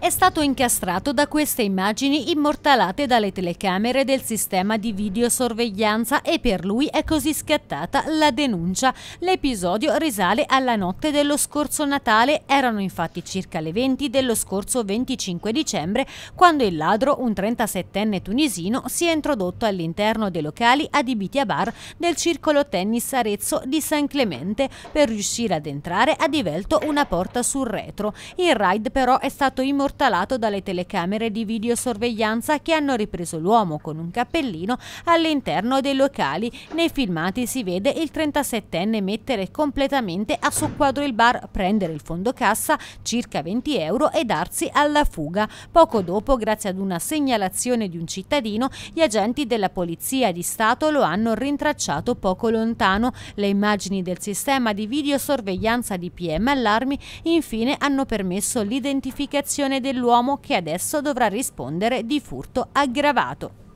è stato incastrato da queste immagini immortalate dalle telecamere del sistema di videosorveglianza e per lui è così scattata la denuncia. L'episodio risale alla notte dello scorso Natale, erano infatti circa le 20 dello scorso 25 dicembre, quando il ladro, un 37enne tunisino, si è introdotto all'interno dei locali adibiti a bar del circolo tennis Arezzo di San Clemente. Per riuscire ad entrare ha divelto una porta sul retro. Il raid però è stato immortalato immortalato dalle telecamere di videosorveglianza che hanno ripreso l'uomo con un cappellino all'interno dei locali. Nei filmati si vede il 37enne mettere completamente a soqquadro il bar, prendere il fondo cassa, circa 20 euro, e darsi alla fuga. Poco dopo, grazie ad una segnalazione di un cittadino, gli agenti della Polizia di Stato lo hanno rintracciato poco lontano. Le immagini del sistema di videosorveglianza di PM Allarmi infine hanno permesso l'identificazione dell'uomo che adesso dovrà rispondere di furto aggravato.